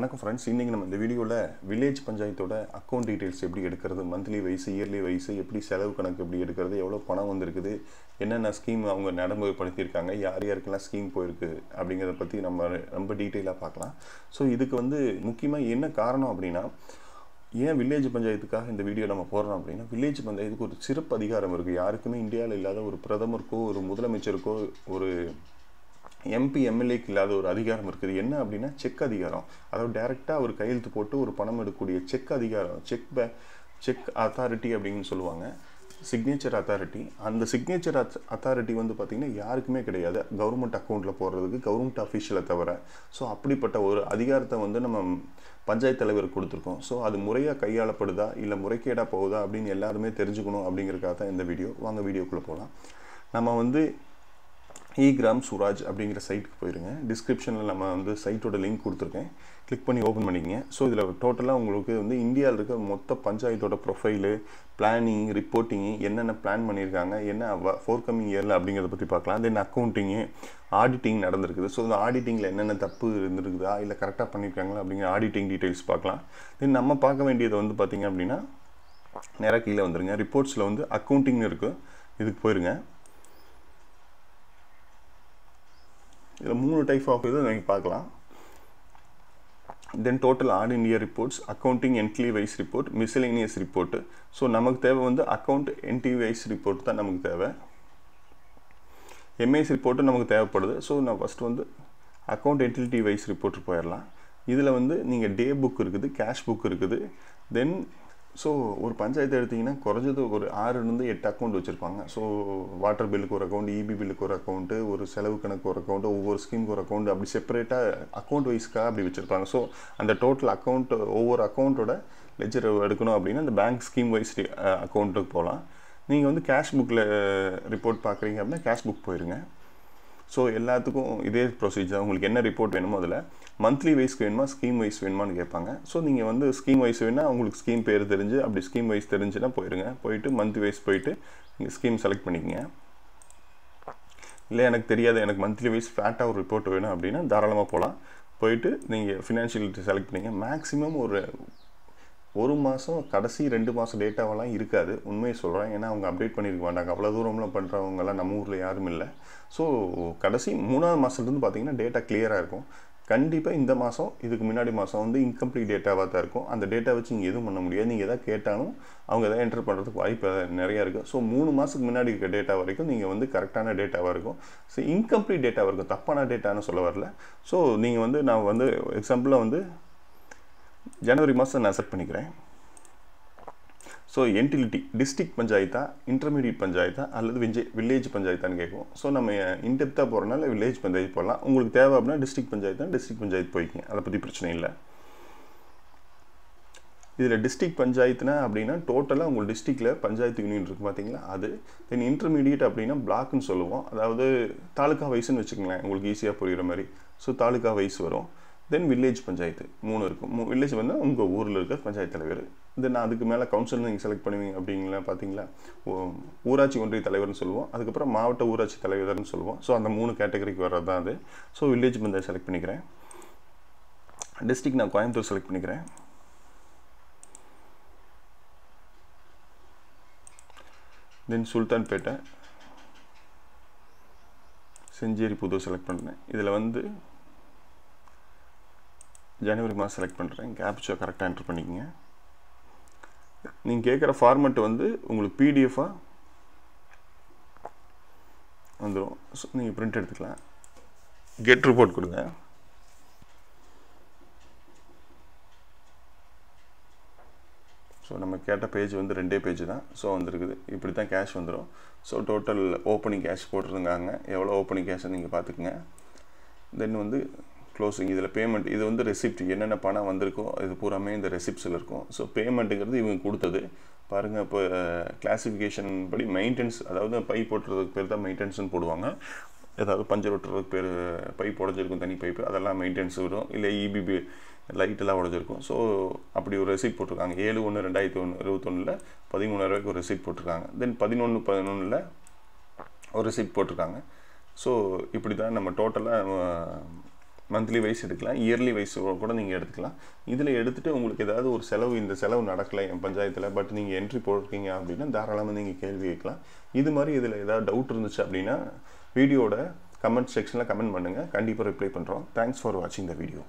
வணக்கம் ஃப்ரெண்ட்ஸ் இன்றைக்கி நம்ம இந்த வீடியோவில் வில்லேஜ் பஞ்சாயத்தோட அக்கௌண்ட் டீட்டெயில்ஸ் எப்படி எடுக்கிறது மந்த்லி வைஸ் இயர்லி வைஸ் எப்படி செலவு கணக்கு எப்படி எடுக்கிறது எவ்வளோ பணம் வந்திருக்குது என்னென்ன ஸ்கீம் அவங்க நடைமுறைப்படுத்தியிருக்காங்க யார் யாருக்கெல்லாம் ஸ்கீம் போயிருக்கு அப்படிங்கிறத பற்றி நம்ம ரொம்ப டீட்டெயிலாக பார்க்கலாம் ஸோ இதுக்கு வந்து முக்கியமாக என்ன காரணம் அப்படின்னா ஏன் வில்லேஜ் பஞ்சாயத்துக்காக இந்த வீடியோ நம்ம போடுறோம் அப்படின்னா வில்லேஜ் பஞ்சாயத்துக்கு ஒரு சிறப்பு அதிகாரம் இருக்குது யாருக்குமே இந்தியாவில் இல்லாத ஒரு பிரதமருக்கோ ஒரு முதலமைச்சருக்கோ ஒரு எம்பி எம்எல்ஏக்கு இல்லாத ஒரு அதிகாரம் இருக்குது என்ன அப்படின்னா செக் அதிகாரம் அதாவது டைரெக்டாக அவர் கையெழுத்து போட்டு ஒரு பணம் எடுக்கக்கூடிய செக் அதிகாரம் செக் பே செக் அத்தாரிட்டி அப்படின்னு சொல்லுவாங்க சிக்னேச்சர் அத்தாரிட்டி அந்த சிக்னேச்சர் அத் அத்தாரிட்டி வந்து பார்த்திங்கன்னா யாருக்குமே கிடையாது கவர்மெண்ட் அக்கௌண்ட்டில் போடுறதுக்கு கவர்மெண்ட் ஆஃபீஷியலை தவிர ஸோ அப்படிப்பட்ட ஒரு அதிகாரத்தை வந்து நம்ம பஞ்சாயத்து தலைவர் கொடுத்துருக்கோம் ஸோ அது முறையாக கையாளப்படுதா இல்லை முறைகேடாக போகுதா அப்படின்னு எல்லாருமே தெரிஞ்சுக்கணும் அப்படிங்கிறக்காக தான் இந்த வீடியோ வாங்க வீடியோக்குள்ளே போகலாம் நம்ம வந்து இ கிராம் சுராஜ் அப்படிங்கிற சைட்டுக்கு போயிருங்க டிஸ்கிரிப்ஷனில் நம்ம வந்து சைட்டோட லிங்க் கொடுத்துருக்கேன் கிளிக் பண்ணி ஓப்பன் பண்ணிக்கங்க ஸோ இதில் டோட்டலாக உங்களுக்கு வந்து இந்தியாவில் இருக்க மொத்த பஞ்சாயத்தோட ப்ரொஃபைலு பிளானிங் ரிப்போர்ட்டிங்கு என்னென்ன பிளான் பண்ணியிருக்காங்க என்ன ஃபோர் கம்மிங் இயரில் அப்படிங்கிறத பற்றி பார்க்கலாம் தென் அக்கௌண்டிங்கு ஆடிட்டிங் நடந்திருக்குது ஸோ இந்த ஆடிட்டிங்கில் என்னென்ன தப்பு இருந்திருக்குதா இல்லை கரெக்டாக பண்ணியிருக்காங்களா அப்படிங்கிற ஆடிட்டிங் டீட்டெயில்ஸ் பார்க்கலாம் தென் நம்ம பார்க்க வேண்டியது வந்து பார்த்திங்க அப்படின்னா நேராக கீழே வந்துருங்க ரிப்போர்ட்ஸில் வந்து அக்கௌண்டிங்னு இருக்குது இதுக்கு போயிருங்க இதில் மூணு டைப் ஆஃப் இது நீங்கள் பார்க்கலாம் then total all India reports accounting entity wise report miscellaneous report so நமக்கு தேவை வந்து அக்கௌண்ட் என்டி வைஸ் ரிப்போர்ட் தான் நமக்கு தேவை எம்ஐஸ் ரிப்போர்ட்டும் நமக்கு தேவைப்படுது ஸோ நான் ஃபஸ்ட்டு வந்து அக்கௌண்ட் என்டிலிட்டி வைஸ் ரிப்போர்ட் போயிடலாம் இதில் வந்து நீங்கள் டே புக் இருக்குது கேஷ் புக் இருக்குது தென் ஸோ ஒரு பஞ்சாயத்து எடுத்திங்கன்னா குறைஞ்சது ஒரு ஆறுலேருந்து எட்டு அக்கௌண்ட் வச்சுருப்பாங்க ஸோ வாட்டர் பில்லுக்கு ஒரு அக்கௌண்ட் இபி பில்லுக்கு ஒரு அக்கௌண்ட்டு ஒரு செலவு கணக்கு ஒரு அக்கௌண்ட்டு ஒவ்வொரு ஸ்கீமுக்கு ஒரு அக்கௌண்ட் அப்படி செப்பரேட்டாக அக்கௌண்ட் வைஸ்க்காக அப்படி வச்சுருப்பாங்க ஸோ அந்த டோட்டல் அக்கௌண்ட் ஒவ்வொரு அக்கௌண்ட்டோட லெஜர் எடுக்கணும் அப்படின்னா அந்த பேங்க் ஸ்கீம் வைஸ் அக்கௌண்ட்டுக்கு போகலாம் நீங்கள் வந்து கேஷ் புக்கில் ரிப்போர்ட் பார்க்குறீங்க அப்படின்னா கேஷ் புக் போயிருங்க ஸோ எல்லாத்துக்கும் இதே ப்ரொசீஜர் உங்களுக்கு என்ன ரிப்போர்ட் வேணுமோ அதில் மந்த்லி வைஸ்க்கு வேணுமா ஸ்கீம் வைஸ் வேணுமான்னு கேட்பாங்க ஸோ நீங்கள் வந்து ஸ்கீம் வைஸ் வேணால் உங்களுக்கு ஸ்கீம் பேர் தெரிஞ்சு அப்படி ஸ்கீம் வைஸ் தெரிஞ்சுன்னா போயிடுங்க போயிட்டு மந்த்லி வைஸ் போயிட்டு நீங்கள் ஸ்கீம் செலக்ட் பண்ணிக்கங்க இல்லை எனக்கு தெரியாது எனக்கு மந்த்லி வைஸ் ஃபேட்டாக ஒரு ரிப்போர்ட் வேணும் அப்படின்னா தாராளமாக போகலாம் போயிட்டு நீங்கள் ஃபினான்ஷியல் செலக்ட் பண்ணிங்க மேக்ஸிமம் ஒரு ஒரு மாதம் கடைசி ரெண்டு மாதம் டேட்டாவெல்லாம் இருக்காது உண்மையை சொல்கிறேன் ஏன்னா அவங்க அப்டேட் பண்ணியிருக்க மாட்டாங்க அவ்வளோ தூரம்லாம் பண்ணுறவங்கலாம் நம்ம ஊரில் யாரும் இல்லை ஸோ கடைசி மூணாவது மாதத்துலேருந்து பார்த்திங்கன்னா டேட்டா கிளியராக இருக்கும் கண்டிப்பாக இந்த மாதம் இதுக்கு முன்னாடி மாதம் வந்து இன்கம்ப்ளீட் டேட்டாவாக தான் இருக்கும் அந்த டேட்டா வச்சு நீங்கள் எதுவும் பண்ண முடியாது நீங்கள் எதாவது கேட்டாலும் அவங்க எதாவது என்டர் பண்ணுறதுக்கு வாய்ப்பு நிறையா இருக்குது ஸோ மூணு மாதத்துக்கு முன்னாடி இருக்க டேட்டா வரைக்கும் நீங்கள் வந்து கரெக்டான டேட்டாவாக இருக்கும் ஸோ இன்கம்ப்ளீட் டேட்டாவாக இருக்கும் தப்பான டேட்டான்னு சொல்ல வரல ஸோ நீங்கள் வந்து நான் வந்து எக்ஸாம்பிளாக வந்து ஜனவரி மாதம் நான் செட் பண்ணிக்கிறேன் ஸோ என்டிலிட்டி டிஸ்ட்ரிக்ட் பஞ்சாயத்தா இன்டர்மீடியட் பஞ்சாயத்தா அல்லது விஞ்சே வில்லேஜ் பஞ்சாயத்தான்னு கேட்கும் ஸோ நம்ம இன்டெப்த்தாக போகிறனால வில்லேஜ் பஞ்சாயத்து போகலாம் உங்களுக்கு தேவை அப்படின்னா டிஸ்ட்ரிக் பஞ்சாயத்து தான் டிஸ்ட்ரிக்ட் பஞ்சாயத்து போய்க்கிங்க அதை பற்றி பிரச்சனை இல்லை இதில் டிஸ்ட்ரிக்ட் பஞ்சாயத்துனா அப்படின்னா டோட்டலாக உங்கள் டிஸ்ட்ரிக்டில் பஞ்சாயத்து யூனியன் இருக்குது பார்த்தீங்களா அது தென் இன்டர்மீடியட் அப்படின்னா பிளாக்னு சொல்லுவோம் அதாவது தாலுக்கா வைஸ்னு வச்சுக்கோங்களேன் உங்களுக்கு ஈஸியாக புரிகிற மாதிரி ஸோ தாலுக்கா வைஸ் வரும் தென் வில்லேஜ் பஞ்சாயத்து மூணு இருக்கும் மூ வில்லேஜ் வந்து உங்கள் ஊரில் இருக்க பஞ்சாயத்து தலைவர் தென் அதுக்கு மேலே கவுன்சில் நீங்கள் செலக்ட் பண்ணுவீங்க அப்படிங்களா பார்த்தீங்களா ஊராட்சி ஒன்றிய தலைவர்னு சொல்லுவோம் அதுக்கப்புறம் மாவட்ட ஊராட்சி தலைவர்னு சொல்லுவோம் ஸோ அந்த மூணு கேட்டகரிக்கு வர்றது தான் அது ஸோ வில்லேஜ் பஞ்சாயத்து செலக்ட் பண்ணிக்கிறேன் டிஸ்ட்ரிக் நான் கோயம்புத்தூர் செலக்ட் பண்ணிக்கிறேன் தென் சுல்தான்பேட்டை செஞ்சேரி புது செலக்ட் பண்ணேன் இதில் வந்து ஜனவரி மாதம் செலக்ட் பண்ணுறேன் கேப்ச்சா கரெக்டாக என்ட்ரு பண்ணிக்கோங்க நீங்கள் கேட்குற ஃபார்மெட்டு வந்து உங்களுக்கு பிடிஎஃபாக வந்துடும் ஸோ நீங்கள் பிரிண்ட் எடுத்துக்கலாம் கெட் ரிப்போர்ட் கொடுங்க ஸோ நம்ம கேட்ட பேஜ் வந்து ரெண்டே பேஜ் தான் ஸோ வந்துருக்குது இப்படி தான் கேஷ் வந்துடும் ஸோ டோட்டல் ஓப்பனிங் கேஷ் போட்டிருந்தாங்க எவ்வளோ ஓப்பனிங் கேஷை நீங்கள் பார்த்துக்குங்க தென் வந்து க்ளோசிங் இதில் பேமெண்ட் இது வந்து ரெசிப்ட் என்னென்ன பணம் வந்திருக்கோ இது பூராமே இந்த ரெசிப்ட்ஸில் இருக்கும் ஸோ பேமெண்ட்டுங்கிறது இவங்க கொடுத்தது பாருங்கள் இப்போ கிளாஸிஃபிகேஷன் படி மெயின்டெனன்ஸ் அதாவது பை போட்டுறதுக்கு பேர் தான் மெயின்டெனன்ஸ்ன்னு போடுவாங்க ஏதாவது பஞ்சர் ஒட்டுறதுக்கு பேர் பைப் உடஞ்சிருக்கும் தனி பைப்பு அதெல்லாம் மெயின்டெனன்ஸ் வரும் இல்லை இபிபி e லைட்டெல்லாம் உடஞ்சிருக்கும் ஸோ அப்படி ஒரு ரெசிப்ட் போட்டிருக்காங்க ஏழு ஒன்று ரெண்டாயிரத்தி ஒன்று இருபத்தொன்னில் பதிமூணாயிரரூவாய்க்கு ஒரு ரெசிப்ட் போட்டிருக்காங்க தென் பதினொன்று பதினொன்றில் ஒரு ரெசிப்ட் போட்டிருக்காங்க ஸோ இப்படி தான் நம்ம டோட்டலாக மந்த்லி வைஸ் எடுக்கலாம் இயர்லி வைஸ் கூட நீங்கள் எடுத்துக்கலாம் இதில் எடுத்துகிட்டு உங்களுக்கு ஏதாவது ஒரு செலவு இந்த செலவு நடக்கலை என் பஞ்சாயத்தில் பட் நீங்கள் என்ட்ரி போட்டிருக்கீங்க அப்படின்னா தாராளமாக நீங்கள் கேள்வி கேட்கலாம் இது மாதிரி இதில் ஏதாவது டவுட் இருந்துச்சு அப்படின்னா வீடியோட கமெண்ட் செக்ஷனில் கமெண்ட் பண்ணுங்கள் கண்டிப்பாக ரிப்ளை பண்ணுறோம் தேங்க்ஸ் ஃபார் வாட்சிங் த வீடியோ